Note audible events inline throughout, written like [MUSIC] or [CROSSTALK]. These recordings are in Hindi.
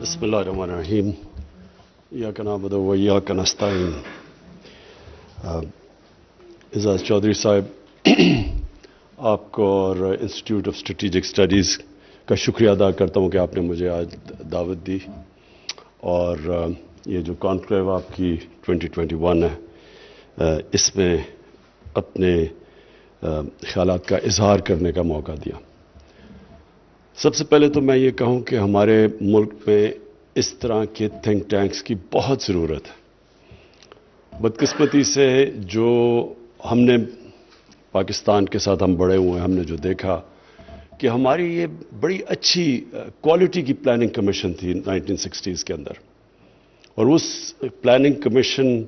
بسم الله الرحمن الرحيم إياك نعبد وإياك نستعين एजाज चौधरी साहब आपको और इंस्टीट्यूट ऑफ स्ट्रेटिजिक स्टडीज़ का शुक्रिया अदा करता हूँ कि आपने मुझे आज दावत दी और uh, ये जो कॉन्क्लेव आपकी 2021 है uh, इसमें अपने uh, ख्याल का इजहार करने का मौका दिया सबसे पहले तो मैं ये कहूँ कि हमारे मुल्क में इस तरह के थिंक टैंक्स की बहुत ज़रूरत है बदकिस्मती से जो हमने पाकिस्तान के साथ हम बड़े हुए हमने जो देखा कि हमारी ये बड़ी अच्छी क्वालिटी की प्लानिंग कमीशन थी 1960s के अंदर और उस प्लानिंग कमीशन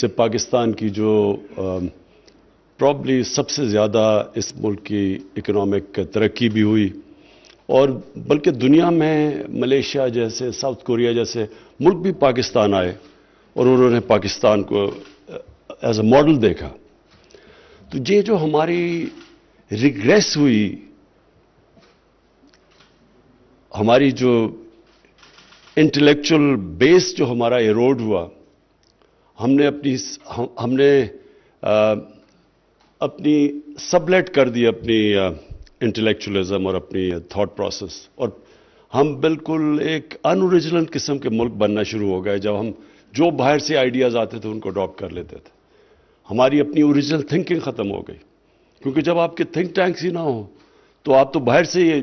से पाकिस्तान की जो प्रॉब्ली सबसे ज़्यादा इस मुल्क की इकोनॉमिक तरक्की भी हुई और बल्कि दुनिया में मलेशिया जैसे साउथ कोरिया जैसे मुल्क भी पाकिस्तान आए और उन्होंने पाकिस्तान को एज अ मॉडल देखा तो ये जो हमारी रिग्रेस हुई हमारी जो इंटेलेक्चुअल बेस जो हमारा एरोड हुआ हमने अपनी हम, हमने आ, अपनी सबलेट कर दी अपनी आ, इंटेलेक्चुअलिज्म और अपनी थॉट प्रोसेस और हम बिल्कुल एक अनओरिजिनल किस्म के मुल्क बनना शुरू हो गए जब हम जो बाहर से आइडियाज़ आते थे उनको अडॉप्ट कर लेते थे हमारी अपनी ओरिजिनल थिंकिंग ख़त्म हो गई क्योंकि जब आपके थिंक टैंक्स ही ना हो तो आप तो बाहर से ही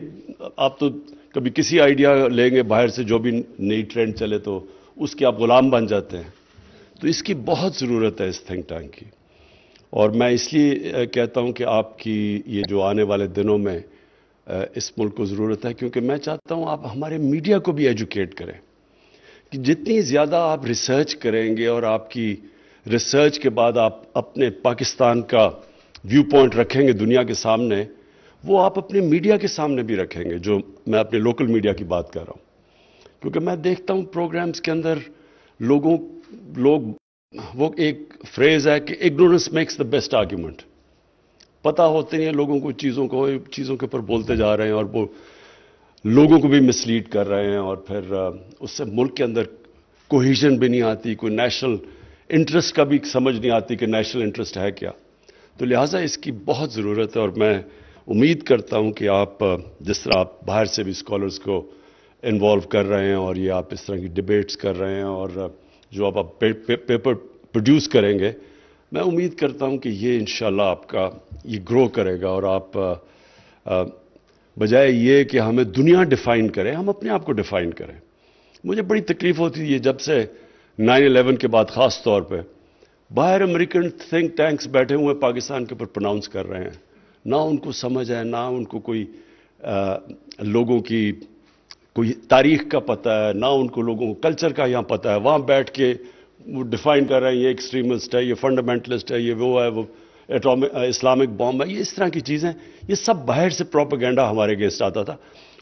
आप तो कभी किसी आइडिया लेंगे बाहर से जो भी नई ट्रेंड चले तो उसके आप गुलाम बन जाते हैं तो इसकी बहुत ज़रूरत है इस थिंक टैंक की और मैं इसलिए कहता हूं कि आपकी ये जो आने वाले दिनों में इस मुल्क को ज़रूरत है क्योंकि मैं चाहता हूं आप हमारे मीडिया को भी एजुकेट करें कि जितनी ज़्यादा आप रिसर्च करेंगे और आपकी रिसर्च के बाद आप अपने पाकिस्तान का व्यू पॉइंट रखेंगे दुनिया के सामने वो आप अपने मीडिया के सामने भी रखेंगे जो मैं अपने लोकल मीडिया की बात कर रहा हूँ क्योंकि मैं देखता हूँ प्रोग्राम्स के अंदर लोगों लोग वो एक फ्रेज है कि ignorance makes the best argument पता होते हैं लोगों को चीज़ों को चीज़ों के ऊपर बोलते जा रहे हैं और वो लोगों को भी मिसलीड कर रहे हैं और फिर उससे मुल्क के अंदर कोहिजन भी नहीं आती कोई नेशनल इंटरेस्ट का भी समझ नहीं आती कि नेशनल इंटरेस्ट है क्या तो लिहाजा इसकी बहुत ज़रूरत है और मैं उम्मीद करता हूं कि आप जिस तरह आप बाहर से भी स्कॉलर्स को इन्वॉल्व कर रहे हैं और ये आप इस तरह की डिबेट्स कर रहे हैं और जो आप पे, पे, पेपर प्रोड्यूस करेंगे मैं उम्मीद करता हूं कि ये इन आपका ये ग्रो करेगा और आप बजाय ये कि हमें दुनिया डिफाइन करें हम अपने आप को डिफाइन करें मुझे बड़ी तकलीफ होती है जब से 9/11 के बाद ख़ास तौर पे बाहर अमेरिकन थिंक टैंक्स बैठे हुए पाकिस्तान के ऊपर प्रोनाउंस कर रहे हैं ना उनको समझ है ना उनको कोई आ, लोगों की कोई तारीख का पता है ना उनको लोगों को कल्चर का यहाँ पता है वहाँ बैठ के वो डिफाइन कर रहे हैं ये एक्सट्रीमिस्ट है ये फंडामेंटलिस्ट है ये वो है वो एटॉमिक इस्लामिक बॉम्ब है ये इस तरह की चीज़ें ये सब बाहर से प्रोपागेंडा हमारे अगेंस्ट आता था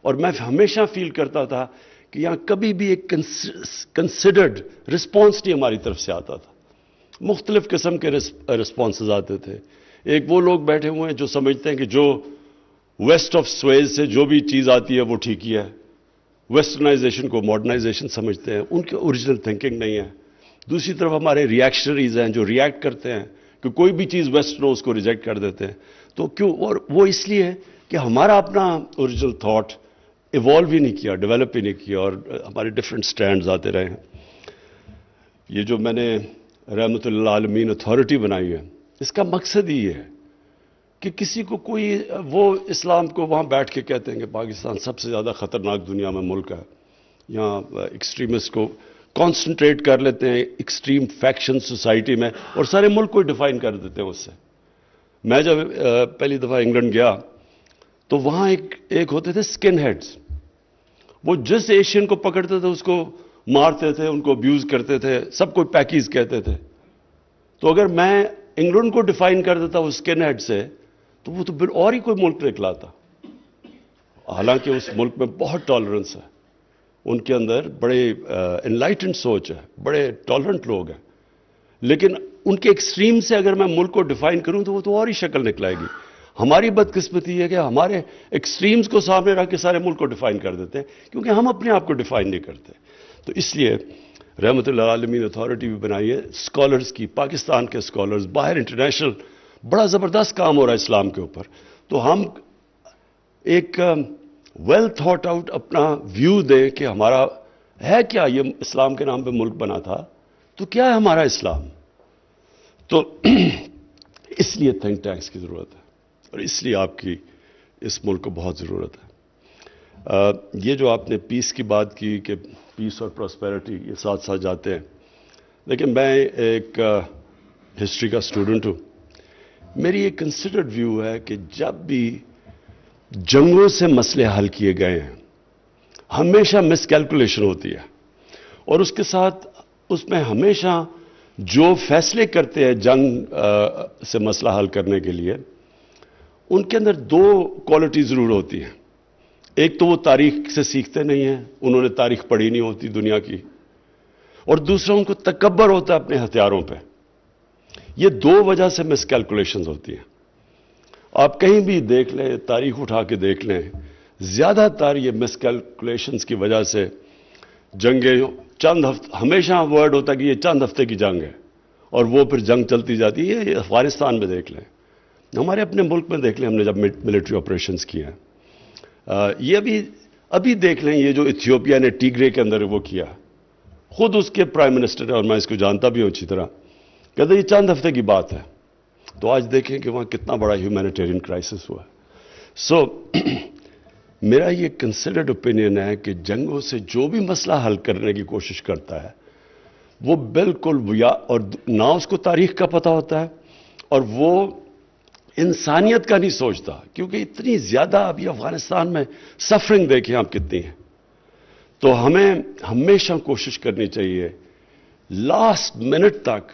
और मैं हमेशा फील करता था कि यहाँ कभी भी एक कंसिडर्ड रिस्पॉन्स नहीं हमारी तरफ से आता था मुख्तलिफ़ किस्म के रिस्पॉन्स uh, आते थे एक वो लोग बैठे हुए हैं जो समझते हैं कि जो वेस्ट ऑफ स्वेज से जो भी चीज़ आती है वो ठीक ही है वेस्टर्नाइजेशन को मॉडर्नाइजेशन समझते हैं उनके ओरिजिनल थिंकिंग नहीं है दूसरी तरफ हमारे रिएक्शनरीज हैं जो रिएक्ट करते हैं कि कोई भी चीज़ वेस्टर्न हो उसको रिजेक्ट कर देते हैं तो क्यों और वो इसलिए है कि हमारा अपना ओरिजिनल थाट इवॉल्व ही नहीं किया डेवलप ही नहीं किया और हमारे डिफरेंट स्टैंड आते रहे हैं ये जो मैंने रहमत आलमीन अथॉरिटी बनाई है इसका मकसद ही है कि किसी को कोई वो इस्लाम को वहाँ बैठ के कहते हैं कि पाकिस्तान सबसे ज़्यादा ख़तरनाक दुनिया में मुल्क है यहाँ एक्सट्रीमिस्ट uh, को कॉन्सेंट्रेट कर लेते हैं एक्सट्रीम फैक्शन सोसाइटी में और सारे मुल्क को डिफ़ाइन कर देते हैं उससे मैं जब uh, पहली दफ़ा इंग्लैंड गया तो वहाँ एक एक होते थे स्किन हेड्स वो जिस एशियन को पकड़ते थे उसको मारते थे उनको अब्यूज़ करते थे सब कोई पैकीज कहते थे तो अगर मैं इंग्लैंड को डिफ़ाइन कर देता उस स्किन हेड से तो वो तो और ही कोई मुल्क निकला था हालांकि उस मुल्क में बहुत टॉलरेंस है उनके अंदर बड़े इनलाइटेंड uh, सोच है बड़े टॉलरेंट लोग हैं लेकिन उनके एक्सट्रीम से अगर मैं मुल्क को डिफाइन करूं तो वो तो और ही शक्ल निकलाएगी हमारी बदकिस्मती है कि हमारे एक्सट्रीम्स को सामने रख के सारे मुल्क को डिफाइन कर देते हैं क्योंकि हम अपने आप को डिफाइन नहीं करते तो इसलिए रहमत आलमीन अथॉरिटी भी बनाई है स्कॉलर्स की पाकिस्तान के स्कॉलर्स बाहर इंटरनेशनल बड़ा ज़बरदस्त काम हो रहा है इस्लाम के ऊपर तो हम एक वेल थॉट आउट अपना व्यू दें कि हमारा है क्या ये इस्लाम के नाम पे मुल्क बना था तो क्या है हमारा इस्लाम तो [CLEARS THROAT] इसलिए थिंक टैंक्स की ज़रूरत है और इसलिए आपकी इस मुल्क को बहुत ज़रूरत है आ, ये जो आपने पीस की बात की कि पीस और प्रॉस्पेरिटी ये साथ साथ जाते हैं लेकिन मैं एक आ, हिस्ट्री का स्टूडेंट हूँ मेरी ये कंसिडर्ड व्यू है कि जब भी जंगों से मसले हल किए गए हैं हमेशा मिसकैलकुलेशन होती है और उसके साथ उसमें हमेशा जो फैसले करते हैं जंग आ, से मसला हल करने के लिए उनके अंदर दो क्वालिटी ज़रूर होती हैं एक तो वो तारीख से सीखते नहीं हैं उन्होंने तारीख पढ़ी नहीं होती दुनिया की और दूसरा उनको तकबर होता है अपने हथियारों पर ये दो वजह से मिसकैलकुलेशंस होती हैं आप कहीं भी देख लें तारीख उठा के देख लें ज़्यादातर ये मिसकैलकुलेशंस की वजह से जंगें चंद हफ्ते हमेशा वर्ड होता है कि ये चंद हफ्ते की जंग है और वो फिर जंग चलती जाती है ये अफगानिस्तान में देख लें हमारे अपने मुल्क में देख लें हमने जब मिलिट्री ऑपरेशन किए हैं ये अभी अभी देख लें ये जो इथियोपिया ने टीगरे के अंदर वो किया खुद उसके प्राइम मिनिस्टर और मैं इसको जानता भी हूँ अच्छी तरह कहते ये चंद हफ्ते की बात है तो आज देखें कि वहां कितना बड़ा ह्यूमैनिटेरियन क्राइसिस हुआ सो so, [CLEARS THROAT] मेरा ये कंसिडर्ड ओपिनियन है कि जंगों से जो भी मसला हल करने की कोशिश करता है वो बिल्कुल या और ना उसको तारीख का पता होता है और वो इंसानियत का नहीं सोचता क्योंकि इतनी ज़्यादा अभी अफ़गानिस्तान में सफरिंग देखें आप कितनी है तो हमें हमेशा कोशिश करनी चाहिए लास्ट मिनट तक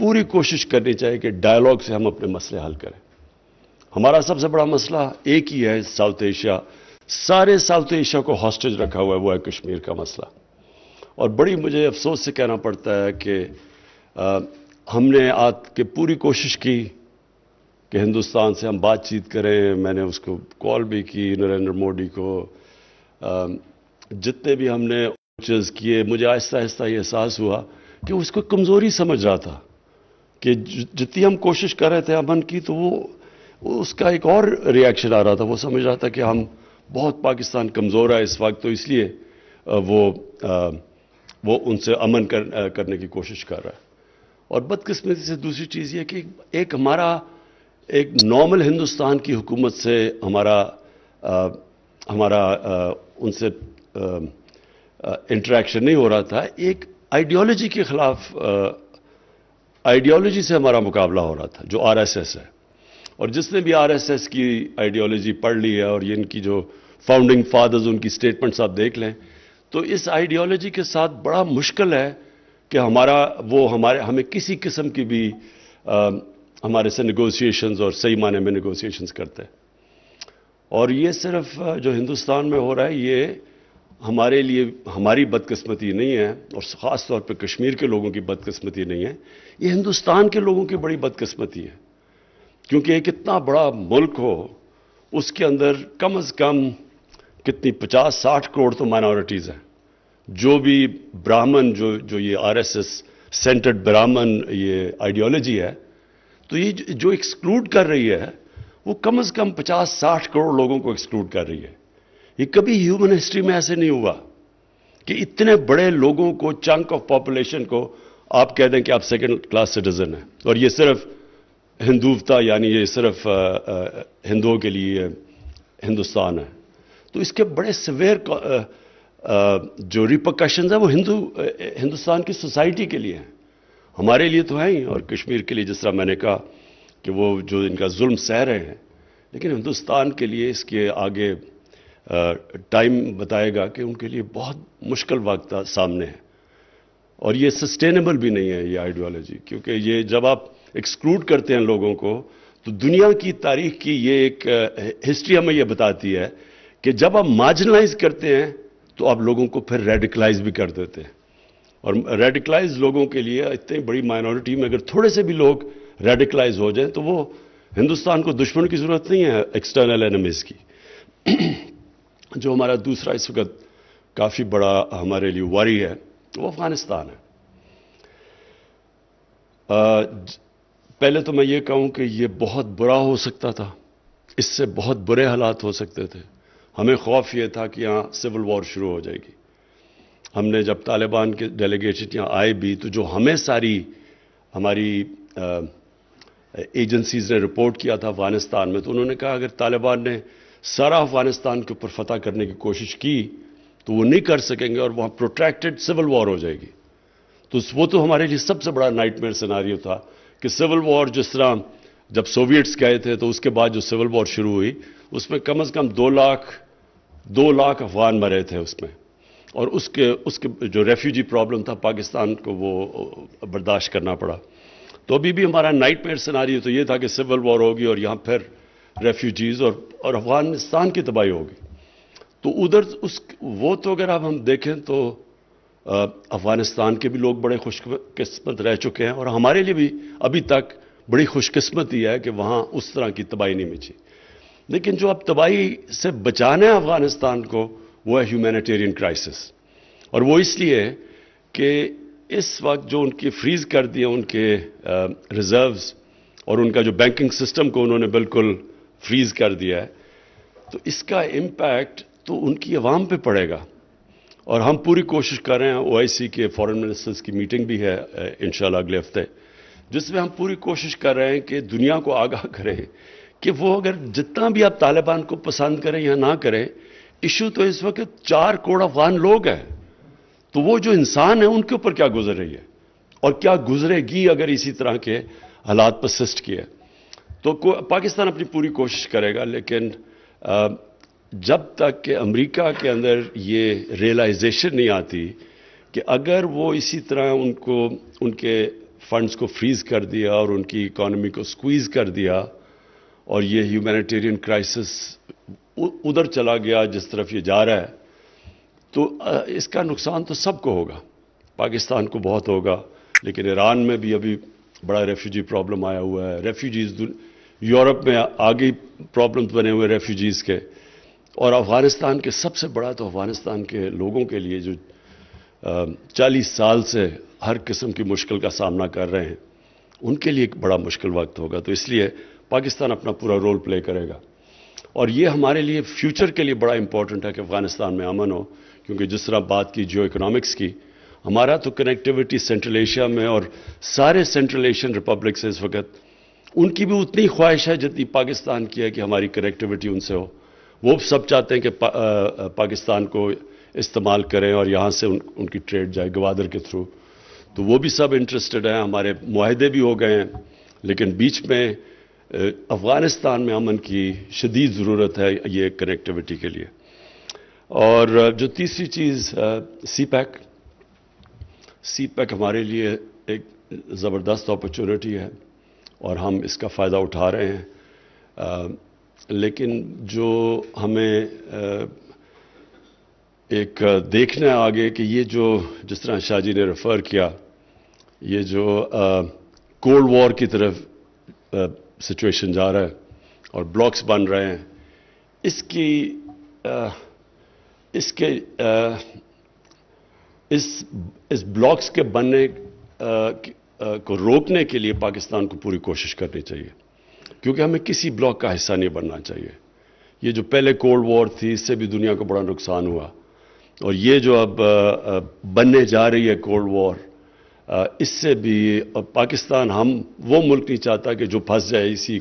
पूरी कोशिश करनी चाहिए कि डायलॉग से हम अपने मसले हल करें हमारा सबसे बड़ा मसला एक ही है साउथ एशिया सारे साउथ एशिया को हॉस्टेज रखा हुआ है वो है कश्मीर का मसला और बड़ी मुझे अफसोस से कहना पड़ता है कि आ, हमने आज के पूरी कोशिश की कि हिंदुस्तान से हम बातचीत करें मैंने उसको कॉल भी की नरेंद्र मोदी को आ, जितने भी हमने किए मुझे आहिस्ता आहिस्ता ये एहसास हुआ कि उसको कमज़ोरी समझ रहा था कि जितनी हम कोशिश कर रहे थे अमन की तो वो उसका एक और रिएक्शन आ रहा था वो समझ रहा था कि हम बहुत पाकिस्तान कमज़ोर है इस वक्त तो इसलिए वो वो उनसे अमन कर, करने की कोशिश कर रहा है और बदकिस्मती से दूसरी चीज़ ये कि एक हमारा एक नॉर्मल हिंदुस्तान की हुकूमत से हमारा आ, हमारा आ, उनसे इंटरेक्शन नहीं हो रहा था एक आइडियोलॉजी के ख़िलाफ़ आइडियोलॉजी से हमारा मुकाबला हो रहा था जो आरएसएस है और जिसने भी आरएसएस की आइडियोलॉजी पढ़ ली है और ये इनकी जो फाउंडिंग फादर्स उनकी स्टेटमेंट्स आप देख लें तो इस आइडियोलॉजी के साथ बड़ा मुश्किल है कि हमारा वो हमारे हमें किसी किस्म की भी आ, हमारे से निगोसिएशंस और सही माने में निगोसिएशंस करते हैं और ये सिर्फ जो हिंदुस्तान में हो रहा है ये हमारे लिए हमारी बदकस्मती नहीं है और ख़ास तौर पे कश्मीर के लोगों की बदकस्मती नहीं है ये हिंदुस्तान के लोगों की बड़ी बदकिस्मती है क्योंकि एक इतना बड़ा मुल्क हो उसके अंदर कम अज़ कम कितनी पचास साठ करोड़ तो माइनॉरिटीज़ हैं जो भी ब्राह्मण जो जो ये आरएसएस सेंटर्ड ब्राह्मण ये आइडियोलॉजी है तो ये जो एक्सक्लूड कर रही है वो कम अज़ कम पचास साठ करोड़ लोगों को एक्सक्लूड कर रही है ये कभी ह्यूमन हिस्ट्री में ऐसे नहीं हुआ कि इतने बड़े लोगों को चंक ऑफ पॉपुलेशन को आप कह दें कि आप सेकेंड क्लास सिटीज़न हैं और ये सिर्फ हिंदुवता यानी ये सिर्फ हिंदुओं के लिए हिंदुस्तान है तो इसके बड़े सवेर जो रिपोकशन है वो हिंदू हिंदुस्तान की सोसाइटी के लिए हैं हमारे लिए तो हैं ही और कश्मीर के लिए जिस तरह मैंने कहा कि वो जो इनका जुल्म सह रहे हैं लेकिन हिंदुस्तान के लिए इसके आगे टाइम बताएगा कि उनके लिए बहुत मुश्किल वक्त सामने है और ये सस्टेनेबल भी नहीं है ये आइडियोलॉजी क्योंकि ये जब आप एक्सक्लूड करते हैं लोगों को तो दुनिया की तारीख की ये एक हिस्ट्री हमें ये बताती है कि जब आप मार्जिनलाइज करते हैं तो आप लोगों को फिर रेडिकलाइज भी कर देते हैं और रेडिकलाइज लोगों के लिए इतनी बड़ी माइनॉरिटी में अगर थोड़े से भी लोग रेडिकलाइज हो जाए तो वो हिंदुस्तान को दुश्मन की ज़रूरत नहीं है एक्सटर्नल एनिमीज़ की [CLEARS THROAT] जो हमारा दूसरा इस वक्त काफ़ी बड़ा हमारे लिए वारी है वो अफगानिस्तान है आ, पहले तो मैं ये कहूं कि ये बहुत बुरा हो सकता था इससे बहुत बुरे हालात हो सकते थे हमें खौफ ये था कि यहाँ सिविल वॉर शुरू हो जाएगी हमने जब तालिबान के डेलीगेशन यहाँ आए भी तो जो हमें सारी हमारी आ, एजेंसीज ने रिपोर्ट किया था अफगानिस्तान में तो उन्होंने कहा अगर तालिबान ने सारा अफगानिस्तान के ऊपर फतेह करने की कोशिश की तो वो नहीं कर सकेंगे और वहाँ प्रोट्रैक्टेड सिविल वॉर हो जाएगी तो वो तो हमारे लिए सबसे बड़ा नाइटमेयर सिनारियो था कि सिविल वॉर जिस तरह जब सोवियट्स गए थे तो उसके बाद जो सिविल वॉर शुरू हुई उसमें कम से कम दो लाख दो लाख अफगान मरे थे उसमें और उसके उसके जो रेफ्यूजी प्रॉब्लम था पाकिस्तान को वो बर्दाश्त करना पड़ा तो अभी भी हमारा नाइट मेयर सिनारी तो ये था कि सिविल वॉर होगी और यहाँ फिर रेफ्यूजीज़ और और अफगानिस्तान की तबाही होगी तो उधर उस वो तो अगर आप हम देखें तो अफगानिस्तान के भी लोग बड़े खुशकिस्मत रह चुके हैं और हमारे लिए भी अभी तक बड़ी ही है कि वहाँ उस तरह की तबाही नहीं मिची लेकिन जो अब तबाही से बचाना है अफगानिस्तान को वो है ह्यूमैनिटेरियन क्राइसिस और वो इसलिए कि इस वक्त जो उनकी फ्रीज कर दिए उनके रिजर्व्स और उनका जो बैंकिंग सिस्टम को उन्होंने बिल्कुल फ्रीज कर दिया है तो इसका इम्पैक्ट तो उनकी आवाम पे पड़ेगा और हम पूरी कोशिश कर रहे हैं ओआईसी के फॉरेन मिनिस्टर्स की मीटिंग भी है इन अगले हफ्ते जिसमें हम पूरी कोशिश कर रहे हैं कि दुनिया को आगाह [LAUGHS] करें कि वो अगर जितना भी आप तालिबान को पसंद करें या ना करें इशू तो इस वक्त चार करोड़ अफगान लोग हैं तो वो जो इंसान है उनके ऊपर क्या गुजर रही है और क्या गुजरेगी अगर इसी तरह के हालात पर सिस्ट किए तो पाकिस्तान अपनी पूरी कोशिश करेगा लेकिन आ, जब तक कि अमेरिका के अंदर ये रियलाइजेशन नहीं आती कि अगर वो इसी तरह उनको उनके फंड्स को फ्रीज कर दिया और उनकी इकोनॉमी को स्क्वीज कर दिया और ये ह्यूमैनिटेरियन क्राइसिस उधर चला गया जिस तरफ ये जा रहा है तो इसका नुकसान तो सबको होगा पाकिस्तान को बहुत होगा लेकिन ईरान में भी अभी बड़ा रेफ्यूजी प्रॉब्लम आया हुआ है रेफ्यूजीज़ यूरोप में आगे प्रॉब्लम्स बने हुए रेफ्यूजीज़ के और अफ़गानिस्तान के सबसे बड़ा तो अफ़गानिस्तान के लोगों के लिए जो चालीस साल से हर किस्म की मुश्किल का सामना कर रहे हैं उनके लिए एक बड़ा मुश्किल वक्त होगा तो इसलिए पाकिस्तान अपना पूरा रोल प्ले करेगा और ये हमारे लिए फ्यूचर के लिए बड़ा इंपॉर्टेंट है कि अफ़गानिस्तान में अमन हो क्योंकि जिस तरह बात की जियो इकोनॉमिक्स की हमारा तो कनेक्टिविटी सेंट्रल एशिया में और सारे सेंट्रल एशियन रिपब्लिक से इस वक्त उनकी भी उतनी ख्वाहिश है जितनी पाकिस्तान की है कि हमारी कनेक्टिविटी उनसे हो वो सब चाहते हैं कि पा, पाकिस्तान को इस्तेमाल करें और यहाँ से उन, उनकी ट्रेड जाए गवादर के थ्रू तो वो भी सब इंटरेस्टेड हैं हमारे माहदे भी हो गए हैं लेकिन बीच में अफ़गानिस्तान में अमन की शदीद ज़रूरत है ये कनेक्टिविटी के लिए और जो तीसरी चीज़ सी पैक सी पैक हमारे लिए एक ज़बरदस्त अपॉर्चुनिटी है और हम इसका फ़ायदा उठा रहे हैं लेकिन जो हमें एक देखना आगे कि ये जो जिस तरह शाहजी ने रेफ़र किया ये जो कोल्ड वॉर की तरफ सिचुएशन जा रहा है और ब्लॉक्स बन रहे हैं इसकी आ, इसके आ, इस इस ब्लॉक्स के बनने आ, को रोकने के लिए पाकिस्तान को पूरी कोशिश करनी चाहिए क्योंकि हमें किसी ब्लॉक का हिस्सा नहीं बनना चाहिए ये जो पहले कोल्ड वॉर थी इससे भी दुनिया को बड़ा नुकसान हुआ और ये जो अब बनने जा रही है कोल्ड वॉर इससे भी पाकिस्तान हम वो मुल्क नहीं चाहता कि जो फंस जाए इसी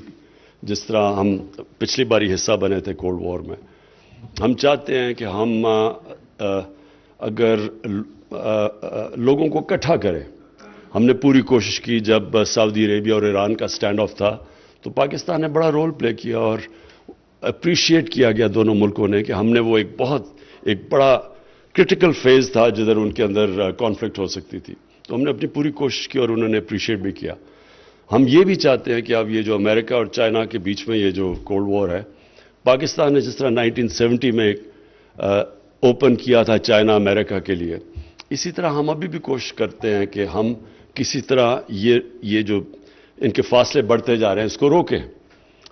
जिस तरह हम पिछली बारी हिस्सा बने थे कोल्ड वॉर में हम चाहते हैं कि हम अगर लोगों को इकट्ठा करें हमने पूरी कोशिश की जब सऊदी अरेबिया और ईरान का स्टैंड ऑफ था तो पाकिस्तान ने बड़ा रोल प्ले किया और अप्रिशिएट किया गया दोनों मुल्कों ने कि हमने वो एक बहुत एक बड़ा क्रिटिकल फेज था जिधर उनके अंदर कॉन्फ्लिक्ट uh, हो सकती थी तो हमने अपनी पूरी कोशिश की और उन्होंने अप्रिशिएट भी किया हम ये भी चाहते हैं कि अब ये जो अमेरिका और चाइना के बीच में ये जो कोल्ड वॉर है पाकिस्तान ने जिस तरह सेवेंटी में एक ओपन uh, किया था चाइना अमेरिका के लिए इसी तरह हम अभी भी कोशिश करते हैं कि हम किसी तरह ये ये जो इनके फासले बढ़ते जा रहे हैं इसको रोकें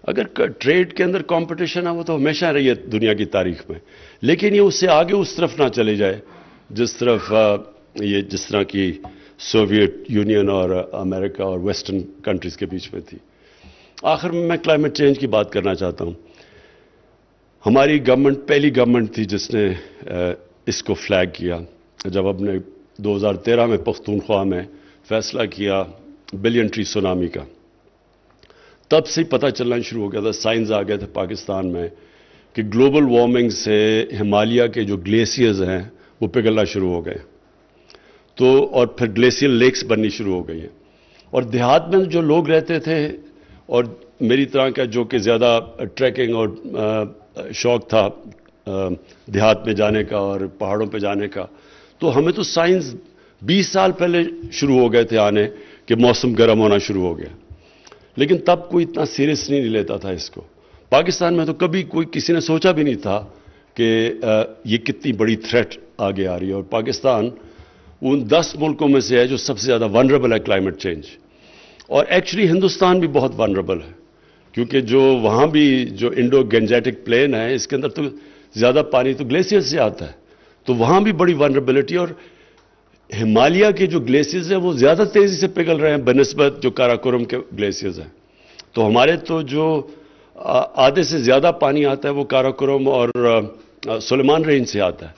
अगर ट्रेड के अंदर कंपटीशन है वो तो हमेशा रही है दुनिया की तारीख में लेकिन ये उससे आगे उस तरफ ना चले जाए जिस तरफ ये जिस तरह की सोवियत यूनियन और अमेरिका और वेस्टर्न कंट्रीज के बीच में थी आखिर में मैं क्लाइमेट चेंज की बात करना चाहता हूँ हमारी गवर्नमेंट पहली गवर्नमेंट थी जिसने इसको फ्लैग किया जब हमने 2013 में पख्तूनख्वा में फैसला किया बिलियन ट्री सुनामी का तब से पता चलना शुरू हो गया था साइंस आ गए थे पाकिस्तान में कि ग्लोबल वार्मिंग से हिमालय के जो ग्लेशियर्स हैं वो पिघलना शुरू हो गए तो और फिर ग्लेशियर लेक्स बननी शुरू हो गई हैं और देहात में जो लोग रहते थे और मेरी तरह का जो कि ज़्यादा ट्रैकिंग और शौक़ था देहात में जाने का और पहाड़ों पे जाने का तो हमें तो साइंस 20 साल पहले शुरू हो गए थे आने कि मौसम गर्म होना शुरू हो गया लेकिन तब कोई इतना सीरियस नहीं लेता था इसको पाकिस्तान में तो कभी कोई किसी ने सोचा भी नहीं था कि ये कितनी बड़ी थ्रेट आगे आ रही है और पाकिस्तान उन दस मुल्कों में से है जो सबसे ज़्यादा वनरेबल है क्लाइमेट चेंज और एक्चुअली हिंदुस्तान भी बहुत वनरेबल है क्योंकि जो वहाँ भी जो इंडो गेंजेटिक प्लेन है इसके अंदर तो ज़्यादा पानी तो ग्लेशियर से आता है तो वहाँ भी बड़ी वनरेबिलिटी और हिमालय के जो ग्लेशियर्स हैं वो ज़्यादा तेज़ी से पिघल रहे हैं बनस्बत जो काराकोरम के ग्लेशियर्स हैं तो हमारे तो जो आधे से ज़्यादा पानी आता है वो काराकोरम और सलेमान रेंज से आता है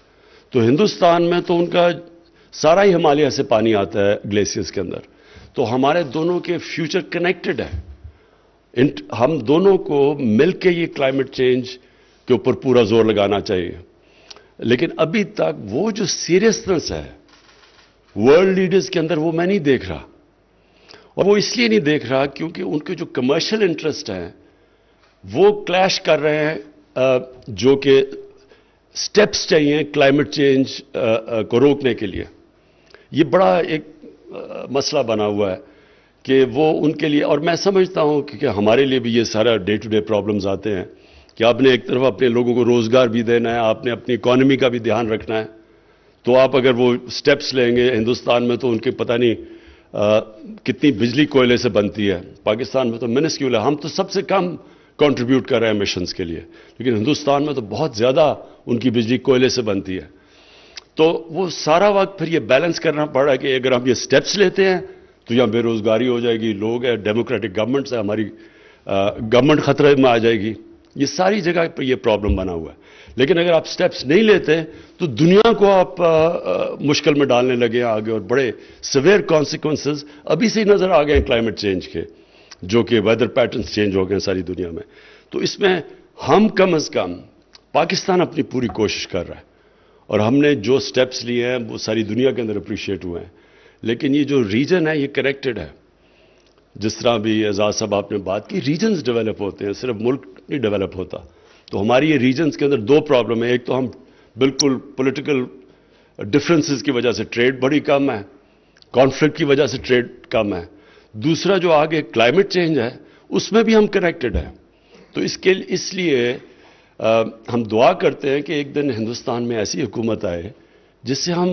तो हिंदुस्तान में तो उनका सारा ही हिमालय से पानी आता है ग्लेशियर्स के अंदर तो हमारे दोनों के फ्यूचर कनेक्टेड है हम दोनों को मिल के ये क्लाइमेट चेंज के ऊपर पूरा जोर लगाना चाहिए लेकिन अभी तक वो जो सीरियसनेस है वर्ल्ड लीडर्स के अंदर वो मैं नहीं देख रहा और वो इसलिए नहीं देख रहा क्योंकि उनके जो कमर्शियल इंटरेस्ट हैं वो क्लैश कर रहे हैं जो कि स्टेप्स चाहिए क्लाइमेट चेंज को रोकने के लिए ये बड़ा एक मसला बना हुआ है कि वो उनके लिए और मैं समझता हूँ क्योंकि हमारे लिए भी ये सारा डे टू डे प्रॉब्लम्स आते हैं कि आपने एक तरफ अपने लोगों को रोज़गार भी देना है आपने अपनी इकॉनमी का भी ध्यान रखना है तो आप अगर वो स्टेप्स लेंगे हिंदुस्तान में तो उनके पता नहीं आ, कितनी बिजली कोयले से बनती है पाकिस्तान में तो मिनस्क्यूल है हम तो सबसे कम कंट्रीब्यूट कर रहे हैं मिशंस के लिए लेकिन हिंदुस्तान में तो बहुत ज़्यादा उनकी बिजली कोयले से बनती है तो वो सारा वक्त फिर ये बैलेंस करना पड़ रहा है कि अगर हम ये स्टेप्स लेते हैं तो यहाँ बेरोज़गारी हो जाएगी लोग हैं डेमोक्रेटिक गवर्नमेंट्स है हमारी गवर्नमेंट खतरे में आ जाएगी ये सारी जगह पर यह प्रॉब्लम बना हुआ है लेकिन अगर आप स्टेप्स नहीं लेते तो दुनिया को आप आ, आ, मुश्किल में डालने लगे आगे और बड़े सवेयर कॉन्सिक्वेंसेज अभी से ही नज़र आ गए हैं क्लाइमेट चेंज के जो कि वेदर पैटर्न्स चेंज हो गए हैं सारी दुनिया में तो इसमें हम कम अज़ कम पाकिस्तान अपनी पूरी कोशिश कर रहा है और हमने जो स्टेप्स लिए हैं वो सारी दुनिया के अंदर अप्रिशिएट हुए हैं लेकिन ये जो रीजन है ये कनेक्टेड है जिस तरह भी एजाज साहब आपने बात की रीजन्स डेवलप होते हैं सिर्फ मुल्क नहीं डेवलप होता तो हमारी ये रीजन्स के अंदर दो प्रॉब्लम है एक तो हम बिल्कुल पॉलिटिकल डिफरेंसेस की वजह से ट्रेड बड़ी कम है कॉन्फ्लिक्ट की वजह से ट्रेड कम है दूसरा जो आगे क्लाइमेट चेंज है उसमें भी हम कनेक्टेड हैं तो इसके इसलिए आ, हम दुआ करते हैं कि एक दिन हिंदुस्तान में ऐसी हुकूमत आए जिससे हम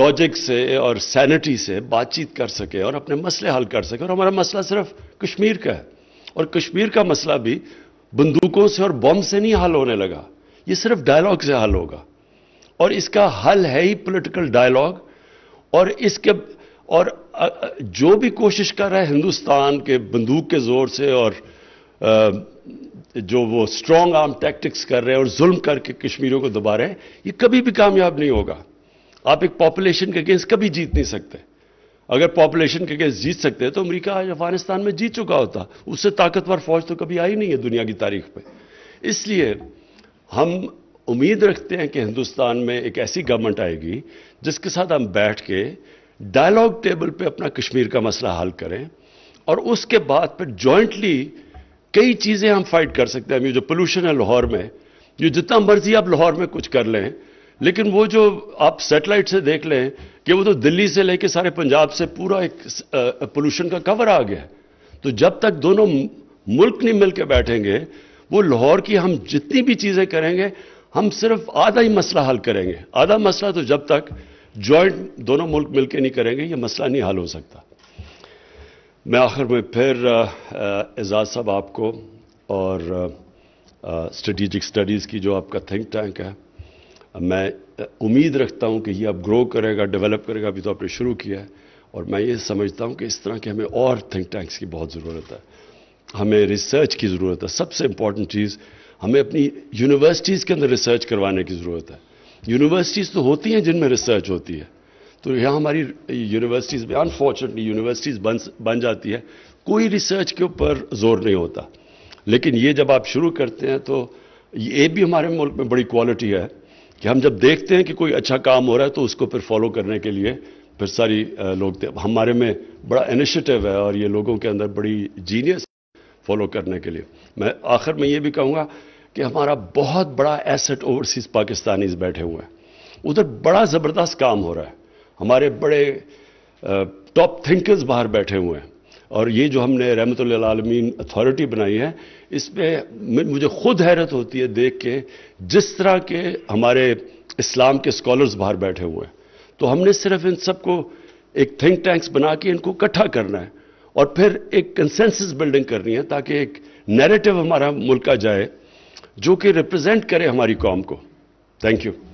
लॉजिक से और सैनिटी से बातचीत कर सके और अपने मसले हल कर सके और हमारा मसला सिर्फ कश्मीर का है और कश्मीर का मसला भी बंदूकों से और बॉम्ब से नहीं हल होने लगा ये सिर्फ डायलॉग से हल होगा और इसका हल है ही पॉलिटिकल डायलॉग और इसके और जो भी कोशिश कर रहा है हिंदुस्तान के बंदूक के जोर से और जो वो स्ट्रांग आर्म टैक्टिक्स कर रहे हैं और जुल्म करके कश्मीरों को दबा रहे हैं ये कभी भी कामयाब नहीं होगा आप एक पॉपुलेशन के अगेंस्ट कभी जीत नहीं सकते अगर पॉपुलेशन के केस जीत सकते तो अमेरिका आज अफगानिस्तान में जीत चुका होता उससे ताकतवर फौज तो कभी आई नहीं है दुनिया की तारीख पे इसलिए हम उम्मीद रखते हैं कि हिंदुस्तान में एक ऐसी गवर्नमेंट आएगी जिसके साथ हम बैठ के डायलॉग टेबल पे अपना कश्मीर का मसला हल करें और उसके बाद फिर जॉइंटली कई चीज़ें हम फाइट कर सकते हैं ये जो पोल्यूशन है लाहौर में जो जितना मर्जी आप लाहौर में कुछ कर लें लेकिन वो जो आप सेटेलाइट से देख लें कि वो तो दिल्ली से लेके सारे पंजाब से पूरा एक पोल्यूशन का कवर आ गया तो जब तक दोनों मुल्क नहीं मिलकर बैठेंगे वो लाहौर की हम जितनी भी चीज़ें करेंगे हम सिर्फ आधा ही मसला हल करेंगे आधा मसला तो जब तक ज्वाइंट दोनों मुल्क मिलकर नहीं करेंगे ये मसला नहीं हल हो सकता मैं आखिर में फिर एजाज साहब आपको और स्ट्रेटिजिक स्टडीज़ की जो आपका थिंक टैंक है मैं उम्मीद रखता हूं कि ये अब ग्रो करेगा डेवलप करेगा अभी तो आपने शुरू किया है और मैं ये समझता हूं कि इस तरह के हमें और थिंक टैंक्स की बहुत ज़रूरत है हमें रिसर्च की ज़रूरत है सबसे इम्पॉर्टेंट चीज़ हमें अपनी यूनिवर्सिटीज़ के अंदर रिसर्च करवाने की ज़रूरत है यूनिवर्सिटीज़ तो होती हैं जिनमें रिसर्च होती है तो यहाँ हमारी यूनिवर्सिटीज़ में अनफॉर्चुनेटली यूनिवर्सिटीज़ बन बन जाती है कोई रिसर्च के ऊपर जोर नहीं होता लेकिन ये जब आप शुरू करते हैं तो ये भी हमारे मुल्क में बड़ी क्वालिटी है कि हम जब देखते हैं कि कोई अच्छा काम हो रहा है तो उसको फिर फॉलो करने के लिए फिर सारी लोग हमारे में बड़ा इनिशिएटिव है और ये लोगों के अंदर बड़ी जीनियस फॉलो करने के लिए मैं आखिर में ये भी कहूँगा कि हमारा बहुत बड़ा एसेट ओवरसीज पाकिस्तानीज बैठे हुए हैं उधर बड़ा ज़बरदस्त काम हो रहा है हमारे बड़े टॉप थिंकर्स बाहर बैठे हुए हैं और ये जो हमने रहमत आलमीन अथॉरिटी बनाई है इस पर मुझे खुद हैरत होती है देख के जिस तरह के हमारे इस्लाम के स्कॉलर्स बाहर बैठे हुए हैं तो हमने सिर्फ इन सबको एक थिंक टैंक्स बना के इनको इकट्ठा करना है और फिर एक कंसेंसस बिल्डिंग करनी है ताकि एक नैरेटिव हमारा मुल्क का जाए जो कि रिप्रेजेंट करे हमारी कौम को थैंक यू